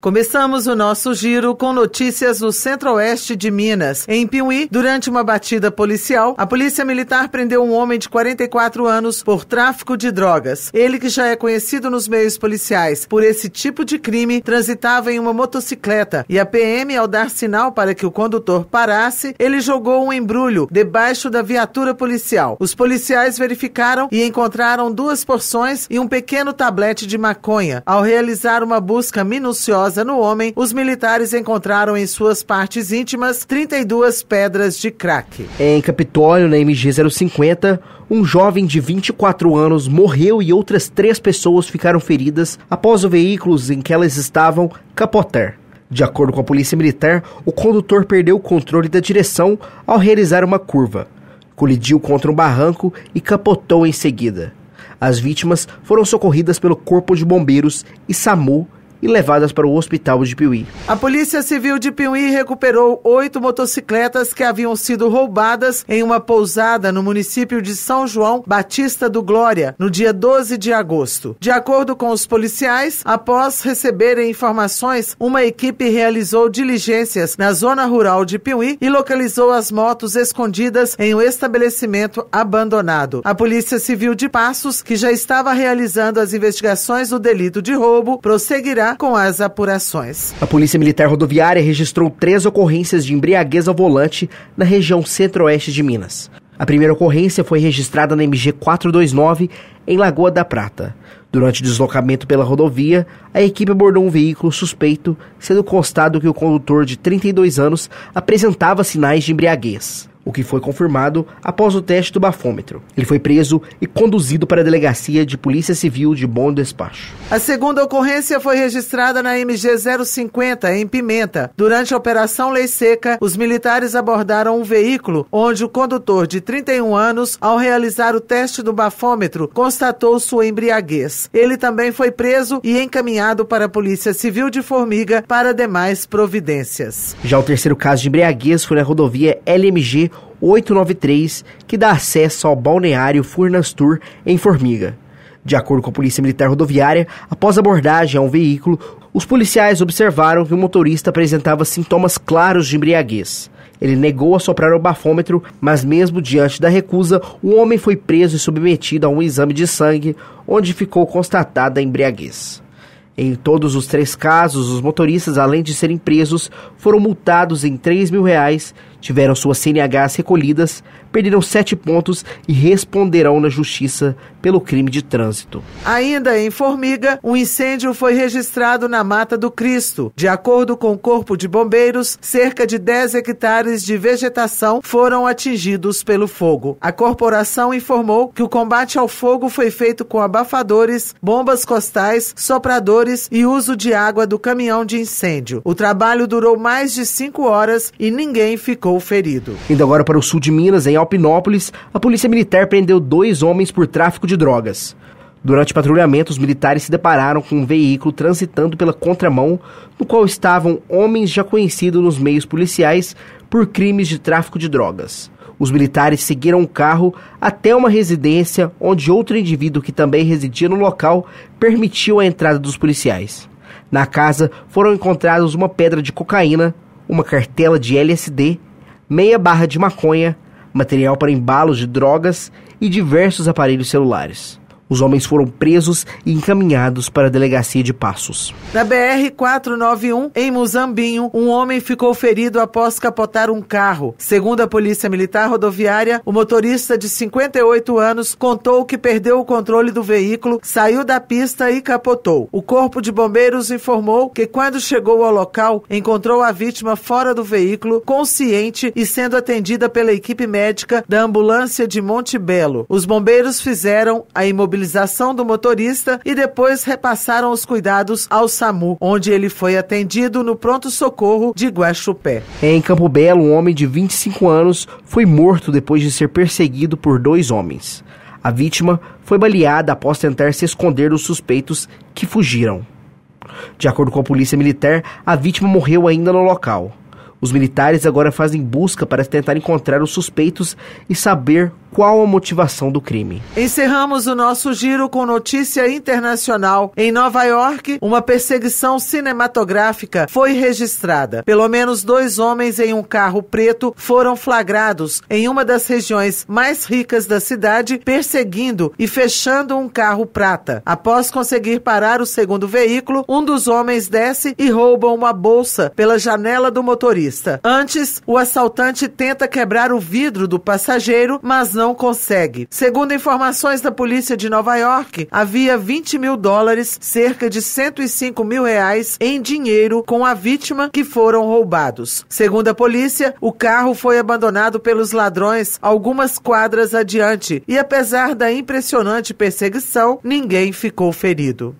Começamos o nosso giro com notícias do centro-oeste de Minas. Em Piuí, durante uma batida policial, a polícia militar prendeu um homem de 44 anos por tráfico de drogas. Ele, que já é conhecido nos meios policiais por esse tipo de crime, transitava em uma motocicleta e a PM, ao dar sinal para que o condutor parasse, ele jogou um embrulho debaixo da viatura policial. Os policiais verificaram e encontraram duas porções e um pequeno tablete de maconha. Ao realizar uma busca minuciosa, no homem, os militares encontraram em suas partes íntimas 32 pedras de crack. Em Capitólio, na MG 050, um jovem de 24 anos morreu e outras três pessoas ficaram feridas após o veículo em que elas estavam capotar. De acordo com a polícia militar, o condutor perdeu o controle da direção ao realizar uma curva. Colidiu contra um barranco e capotou em seguida. As vítimas foram socorridas pelo Corpo de Bombeiros e SAMU e levadas para o hospital de Piuí. A Polícia Civil de Piuí recuperou oito motocicletas que haviam sido roubadas em uma pousada no município de São João Batista do Glória, no dia 12 de agosto. De acordo com os policiais, após receberem informações, uma equipe realizou diligências na zona rural de Piuí e localizou as motos escondidas em um estabelecimento abandonado. A Polícia Civil de Passos, que já estava realizando as investigações do delito de roubo, prosseguirá com as apurações. A Polícia Militar Rodoviária registrou três ocorrências de embriaguez ao volante na região centro-oeste de Minas. A primeira ocorrência foi registrada na MG 429, em Lagoa da Prata. Durante o deslocamento pela rodovia, a equipe abordou um veículo suspeito, sendo constado que o condutor de 32 anos apresentava sinais de embriaguez o que foi confirmado após o teste do bafômetro. Ele foi preso e conduzido para a delegacia de Polícia Civil de Bom Despacho. A segunda ocorrência foi registrada na MG 050 em Pimenta. Durante a operação Lei Seca, os militares abordaram um veículo onde o condutor de 31 anos, ao realizar o teste do bafômetro, constatou sua embriaguez. Ele também foi preso e encaminhado para a Polícia Civil de Formiga para demais providências. Já o terceiro caso de embriaguez foi na rodovia LMG 893 que dá acesso ao balneário Furnas Tour em Formiga. De acordo com a Polícia Militar Rodoviária, após abordagem a um veículo, os policiais observaram que o motorista apresentava sintomas claros de embriaguez. Ele negou a soprar o bafômetro, mas mesmo diante da recusa, o homem foi preso e submetido a um exame de sangue, onde ficou constatada a embriaguez. Em todos os três casos, os motoristas, além de serem presos, foram multados em 3 mil reais tiveram suas CNHs recolhidas, perderam sete pontos e responderão na justiça pelo crime de trânsito. Ainda em Formiga, um incêndio foi registrado na Mata do Cristo. De acordo com o Corpo de Bombeiros, cerca de 10 hectares de vegetação foram atingidos pelo fogo. A corporação informou que o combate ao fogo foi feito com abafadores, bombas costais, sopradores e uso de água do caminhão de incêndio. O trabalho durou mais de cinco horas e ninguém ficou ficou ferido. Indo agora para o sul de Minas, em Alpinópolis, a polícia militar prendeu dois homens por tráfico de drogas. Durante o patrulhamento, os militares se depararam com um veículo transitando pela contramão, no qual estavam homens já conhecidos nos meios policiais por crimes de tráfico de drogas. Os militares seguiram o carro até uma residência onde outro indivíduo que também residia no local permitiu a entrada dos policiais. Na casa foram encontrados uma pedra de cocaína, uma cartela de LSD meia barra de maconha, material para embalos de drogas e diversos aparelhos celulares. Os homens foram presos e encaminhados para a delegacia de Passos. Na BR-491, em Muzambinho, um homem ficou ferido após capotar um carro. Segundo a Polícia Militar Rodoviária, o motorista de 58 anos contou que perdeu o controle do veículo, saiu da pista e capotou. O Corpo de Bombeiros informou que, quando chegou ao local, encontrou a vítima fora do veículo, consciente e sendo atendida pela equipe médica da ambulância de Monte Belo. Os bombeiros fizeram a imobilização imobilização do motorista e depois repassaram os cuidados ao SAMU, onde ele foi atendido no pronto-socorro de Guaxupé. Em Campo Belo, um homem de 25 anos foi morto depois de ser perseguido por dois homens. A vítima foi baleada após tentar se esconder dos suspeitos que fugiram. De acordo com a polícia militar, a vítima morreu ainda no local. Os militares agora fazem busca para tentar encontrar os suspeitos e saber qual a motivação do crime. Encerramos o nosso giro com notícia internacional. Em Nova York, uma perseguição cinematográfica foi registrada. Pelo menos dois homens em um carro preto foram flagrados em uma das regiões mais ricas da cidade, perseguindo e fechando um carro prata. Após conseguir parar o segundo veículo, um dos homens desce e rouba uma bolsa pela janela do motorista. Antes, o assaltante tenta quebrar o vidro do passageiro, mas não consegue. Segundo informações da polícia de Nova York, havia 20 mil dólares, cerca de 105 mil reais em dinheiro com a vítima que foram roubados. Segundo a polícia, o carro foi abandonado pelos ladrões algumas quadras adiante e, apesar da impressionante perseguição, ninguém ficou ferido.